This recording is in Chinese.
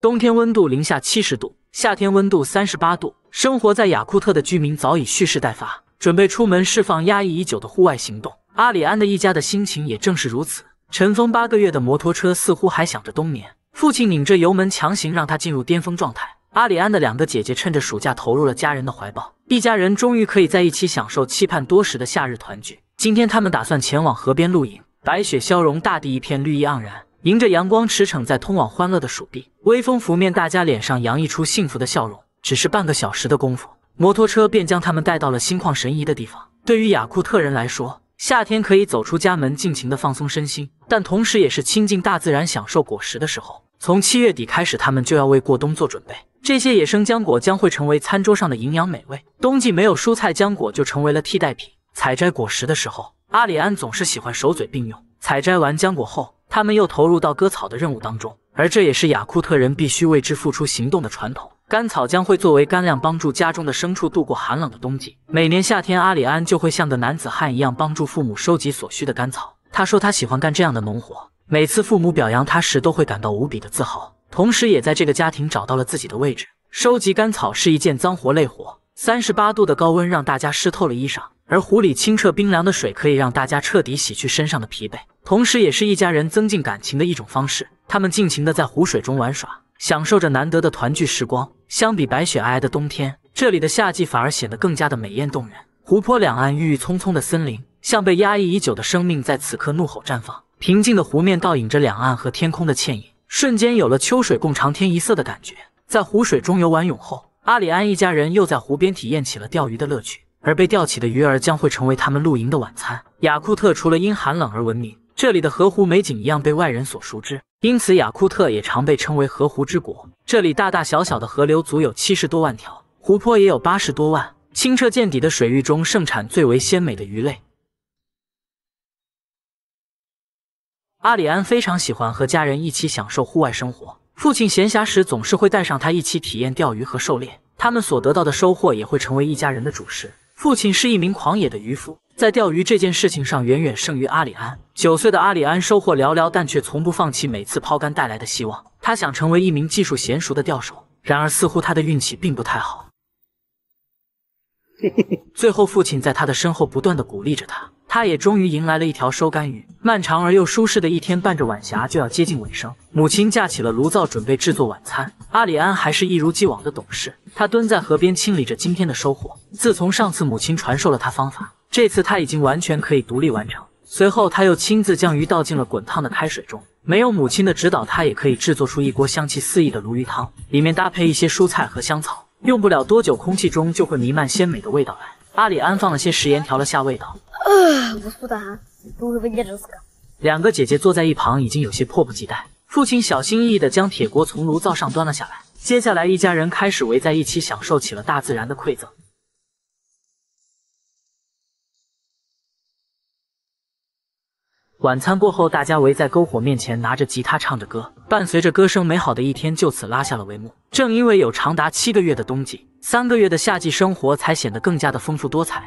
冬天温度零下七十度，夏天温度三十八度。生活在雅库特的居民早已蓄势待发，准备出门释放压抑已久的户外行动。阿里安的一家的心情也正是如此。尘封八个月的摩托车似乎还想着冬眠，父亲拧着油门强行让他进入巅峰状态。阿里安的两个姐姐趁着暑假投入了家人的怀抱，一家人终于可以在一起享受期盼多时的夏日团聚。今天他们打算前往河边露营，白雪消融，大地一片绿意盎然。迎着阳光驰骋在通往欢乐的蜀地，微风拂面，大家脸上洋溢出幸福的笑容。只是半个小时的功夫，摩托车便将他们带到了心旷神怡的地方。对于雅库特人来说，夏天可以走出家门，尽情的放松身心，但同时也是亲近大自然、享受果实的时候。从七月底开始，他们就要为过冬做准备。这些野生浆果将会成为餐桌上的营养美味。冬季没有蔬菜，浆果就成为了替代品。采摘果实的时候，阿里安总是喜欢手嘴并用。采摘完浆果后。他们又投入到割草的任务当中，而这也是雅库特人必须为之付出行动的传统。干草将会作为干粮，帮助家中的牲畜度过寒冷的冬季。每年夏天，阿里安就会像个男子汉一样，帮助父母收集所需的干草。他说他喜欢干这样的农活，每次父母表扬他时，都会感到无比的自豪，同时也在这个家庭找到了自己的位置。收集干草是一件脏活累活，三十八度的高温让大家湿透了衣裳，而湖里清澈冰凉的水可以让大家彻底洗去身上的疲惫。同时，也是一家人增进感情的一种方式。他们尽情地在湖水中玩耍，享受着难得的团聚时光。相比白雪皑皑的冬天，这里的夏季反而显得更加的美艳动人。湖泊两岸郁郁葱葱的森林，像被压抑已久的生命在此刻怒吼绽放。平静的湖面倒影着两岸和天空的倩影，瞬间有了秋水共长天一色的感觉。在湖水中游完泳后，阿里安一家人又在湖边体验起了钓鱼的乐趣，而被钓起的鱼儿将会成为他们露营的晚餐。雅库特除了因寒冷而闻名。这里的河湖美景一样被外人所熟知，因此雅库特也常被称为“河湖之国”。这里大大小小的河流足有七十多万条，湖泊也有八十多万，清澈见底的水域中盛产最为鲜美的鱼类。阿里安非常喜欢和家人一起享受户外生活，父亲闲暇时总是会带上他一起体验钓鱼和狩猎，他们所得到的收获也会成为一家人的主食。父亲是一名狂野的渔夫。在钓鱼这件事情上，远远胜于阿里安。九岁的阿里安收获寥寥，但却从不放弃每次抛竿带来的希望。他想成为一名技术娴熟的钓手，然而似乎他的运气并不太好。最后，父亲在他的身后不断的鼓励着他，他也终于迎来了一条收竿鱼。漫长而又舒适的一天，伴着晚霞就要接近尾声。母亲架起了炉灶，准备制作晚餐。阿里安还是一如既往的懂事，他蹲在河边清理着今天的收获。自从上次母亲传授了他方法。这次他已经完全可以独立完成。随后，他又亲自将鱼倒进了滚烫的开水中。没有母亲的指导，他也可以制作出一锅香气四溢的鲈鱼汤，里面搭配一些蔬菜和香草。用不了多久，空气中就会弥漫鲜美的味道来。阿里安放了些食盐，调了下味道。两个姐姐坐在一旁，已经有些迫不及待。父亲小心翼翼地将铁锅从炉灶上端了下来。接下来，一家人开始围在一起，享受起了大自然的馈赠。晚餐过后，大家围在篝火面前，拿着吉他唱着歌，伴随着歌声，美好的一天就此拉下了帷幕。正因为有长达七个月的冬季，三个月的夏季生活才显得更加的丰富多彩。